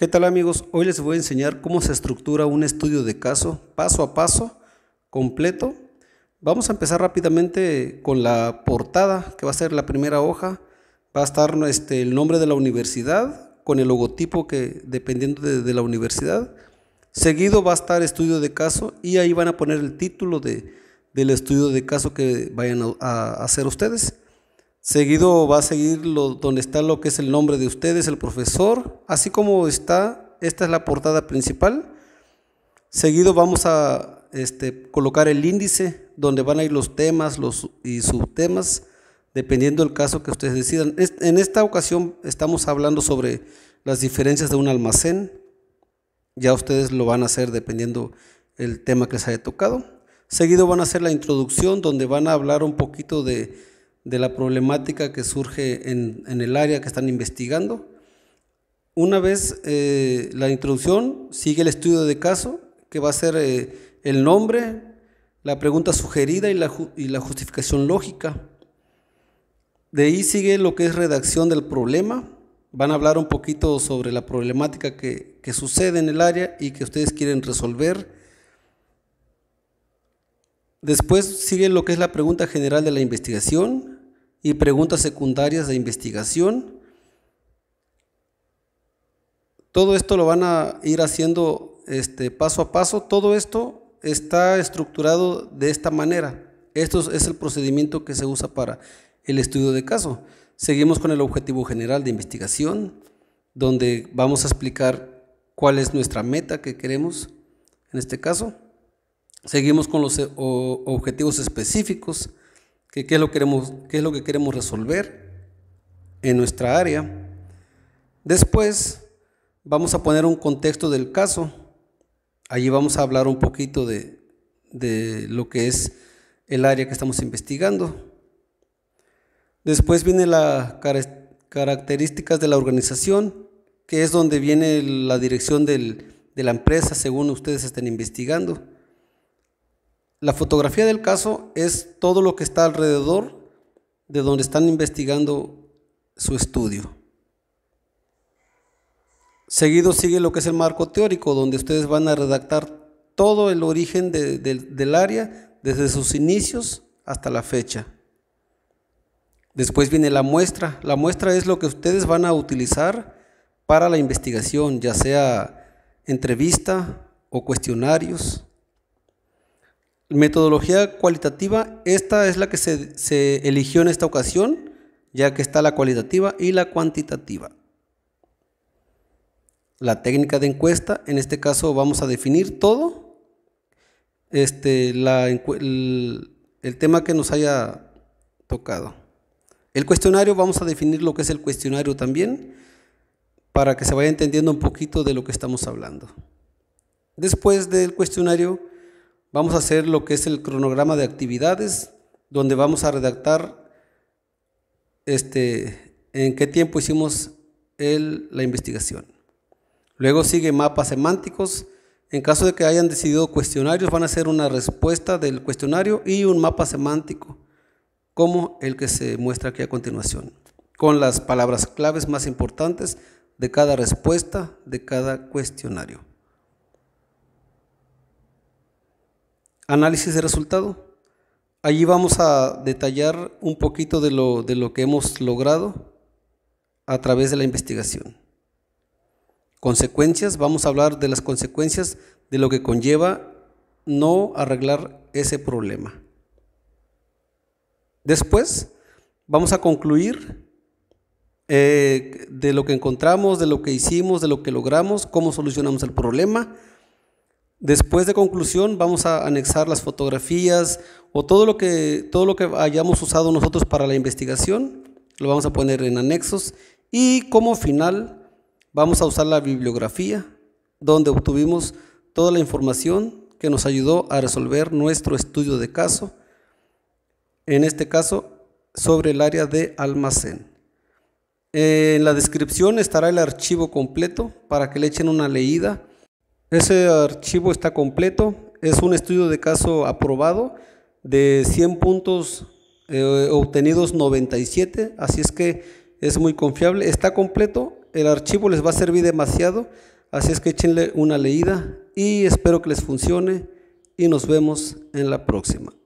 ¿Qué tal amigos? Hoy les voy a enseñar cómo se estructura un estudio de caso paso a paso, completo. Vamos a empezar rápidamente con la portada, que va a ser la primera hoja. Va a estar este, el nombre de la universidad con el logotipo que dependiendo de, la universidad. Seguido va a estar estudio de caso y ahí van a poner el título del estudio de caso que vayan a hacer ustedes. Seguido va a seguir lo, donde está lo que es el nombre de ustedes, el profesor, así como está, esta es la portada principal. Seguido vamos a este, colocar el índice donde van a ir los temas los, y subtemas, dependiendo el caso que ustedes decidan. En esta ocasión estamos hablando sobre las diferencias de un almacén. Ya ustedes lo van a hacer dependiendo el tema que les haya tocado. Seguido van a hacer la introducción donde van a hablar un poquito de de la problemática que surge en, el área que están investigando. Una vez eh, la introducción, sigue el estudio de caso, que va a ser eh, el nombre, la pregunta sugerida y la, justificación lógica. De ahí sigue lo que es redacción del problema. Van a hablar un poquito sobre la problemática que, que sucede en el área y que ustedes quieren resolver. Después sigue lo que es la pregunta general de la investigación y preguntas secundarias de investigación. Todo esto lo van a ir haciendo este, paso a paso. Todo esto está estructurado de esta manera. Esto es el procedimiento que se usa para el estudio de caso. Seguimos con el objetivo general de investigación, donde vamos a explicar cuál es nuestra meta que queremos en este caso. Seguimos con los eh, objetivos específicos, que qué, es lo que queremos resolver en nuestra área. Después vamos a poner un contexto del caso. Allí vamos a hablar un poquito de, lo que es el área que estamos investigando. Después viene las características de la organización, que es donde viene la dirección de la empresa según ustedes estén investigando. La fotografía del caso es todo lo que está alrededor de donde están investigando su estudio. Seguido sigue lo que es el marco teórico, donde ustedes van a redactar todo el origen del área desde sus inicios hasta la fecha. Después viene la muestra. La muestra es lo que ustedes van a utilizar para la investigación, ya sea entrevista o cuestionarios Metodología cualitativa, esta es la que se, eligió en esta ocasión, ya que está la cualitativa y la cuantitativa. La técnica de encuesta, en este caso vamos a definir todo. Este, el, el tema que nos haya tocado. El cuestionario, vamos a definir lo que es el cuestionario también, para que se vaya entendiendo un poquito de lo que estamos hablando. Después del cuestionario vamos a hacer lo que es el cronograma de actividades, donde vamos a redactar este, en qué tiempo hicimos la investigación. Luego sigue mapas semánticos. En caso de que hayan decidido cuestionarios, van a hacer una respuesta del cuestionario y un mapa semántico, como el que se muestra aquí a continuación, con las palabras claves más importantes de cada respuesta, de cada cuestionario. análisis de resultado. Allí vamos a detallar un poquito de lo, que hemos logrado a través de la investigación. Consecuencias, vamos a hablar de las consecuencias de lo que conlleva no arreglar ese problema. Después vamos a concluir eh, de lo que encontramos, de lo que hicimos, de lo que logramos, cómo solucionamos el problema Después de conclusión vamos a anexar las fotografías o todo lo que, todo lo que hayamos usado nosotros para la investigación, lo vamos a poner en anexos y como final vamos a usar la bibliografía donde obtuvimos toda la información que nos ayudó a resolver nuestro estudio de caso, en este caso sobre el área de almacén. En la descripción estará el archivo completo para que le echen una leída ese archivo está completo, es un estudio de caso aprobado de 100 puntos eh, obtenidos 97, así es que es muy confiable, está completo, el archivo les va a servir demasiado, así es que échenle una leída y espero que les funcione y nos vemos en la próxima.